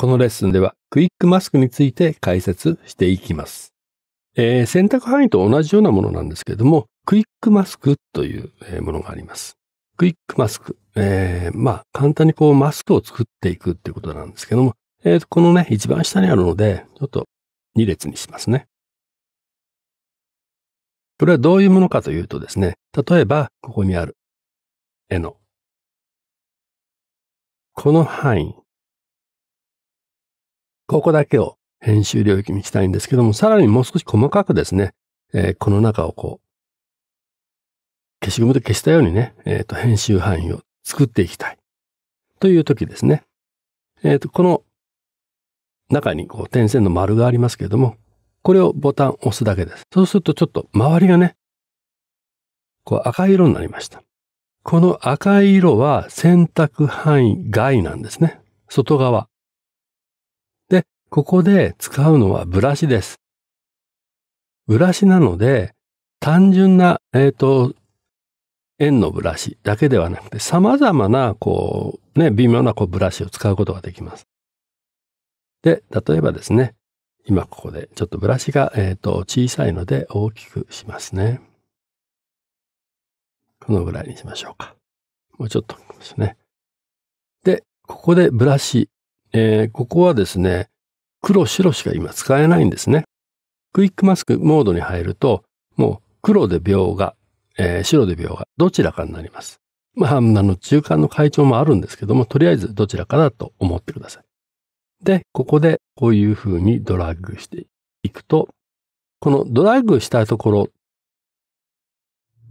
このレッスンではクイックマスクについて解説していきます。えー、選択範囲と同じようなものなんですけれども、クイックマスクというものがあります。クイックマスク。えー、まあ、簡単にこうマスクを作っていくってことなんですけども、えー、このね、一番下にあるので、ちょっと2列にしますね。これはどういうものかというとですね、例えば、ここにある絵の、この範囲ここだけを編集領域にしたいんですけども、さらにもう少し細かくですね、えー、この中をこう、消しゴムで消したようにね、えっ、ー、と、編集範囲を作っていきたい。という時ですね。えっ、ー、と、この中にこう点線の丸がありますけれども、これをボタン押すだけです。そうするとちょっと周りがね、こう赤い色になりました。この赤い色は選択範囲外なんですね。外側。ここで使うのはブラシです。ブラシなので、単純な、えっ、ー、と、円のブラシだけではなくて、様々な、こう、ね、微妙なこうブラシを使うことができます。で、例えばですね、今ここで、ちょっとブラシが、えっ、ー、と、小さいので大きくしますね。このぐらいにしましょうか。もうちょっとですね。で、ここでブラシ。えー、ここはですね、黒白しか今使えないんですね。クイックマスクモードに入ると、もう黒で描画、えー、白で描画、どちらかになります。まあ、あの、中間の会長もあるんですけども、とりあえずどちらかだと思ってください。で、ここでこういう風にドラッグしていくと、このドラッグしたところ、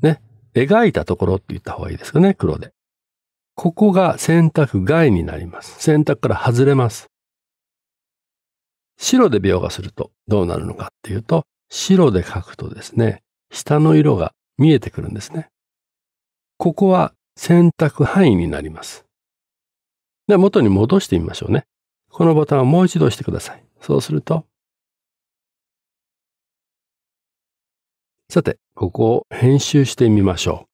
ね、描いたところって言った方がいいですよね、黒で。ここが選択外になります。選択から外れます。白で描画するとどうなるのかっていうと、白で描くとですね、下の色が見えてくるんですね。ここは選択範囲になります。では元に戻してみましょうね。このボタンをもう一度押してください。そうすると、さて、ここを編集してみましょ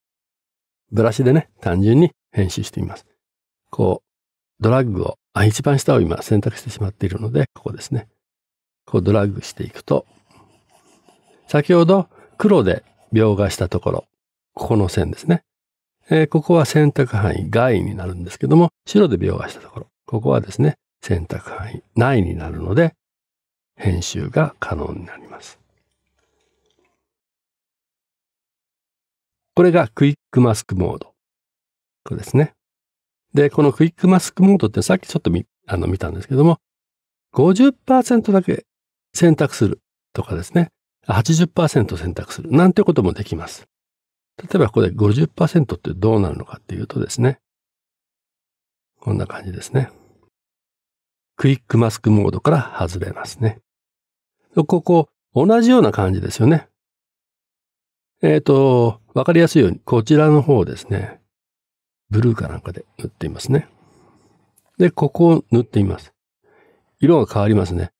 う。ブラシでね、単純に編集してみます。こう、ドラッグを、あ、一番下を今選択してしまっているので、ここですね。こうドラッグしていくと、先ほど黒で描画したところ、ここの線ですね。えー、ここは選択範囲外になるんですけども、白で描画したところ、ここはですね、選択範囲内になるので、編集が可能になります。これがクイックマスクモード。これですね。で、このクイックマスクモードってさっきちょっと見あの見たんですけども、50%だけ選択するとかですね。80%選択するなんてこともできます。例えばここで50%ってどうなるのかっていうとですね。こんな感じですね。クイックマスクモードから外れますね。ここ、同じような感じですよね。えっ、ー、と、わかりやすいように、こちらの方ですね。ブルーかなんかで塗っていますね。で、ここを塗ってみます。色が変わりますね。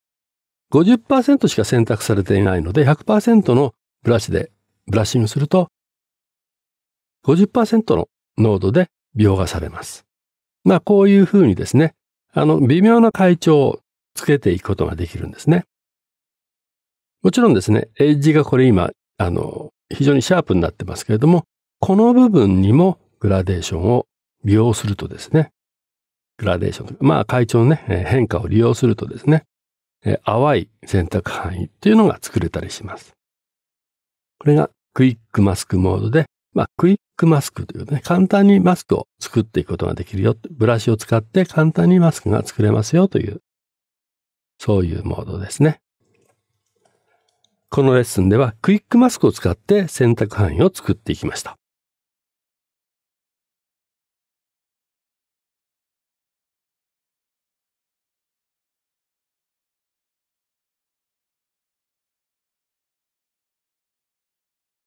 50%しか選択されていないので100%のブラシでブラッシングすると50%の濃度で描画されます。まあこういうふうにですね、あの微妙な階調をつけていくことができるんですね。もちろんですね、エッジがこれ今、あの、非常にシャープになってますけれども、この部分にもグラデーションを利用するとですね、グラデーション、まあ階調のね、変化を利用するとですね、え淡い選択範囲っていうのが作れたりします。これがクイックマスクモードで、まあ、クイックマスクというね、簡単にマスクを作っていくことができるよ。ブラシを使って簡単にマスクが作れますよという、そういうモードですね。このレッスンではクイックマスクを使って選択範囲を作っていきました。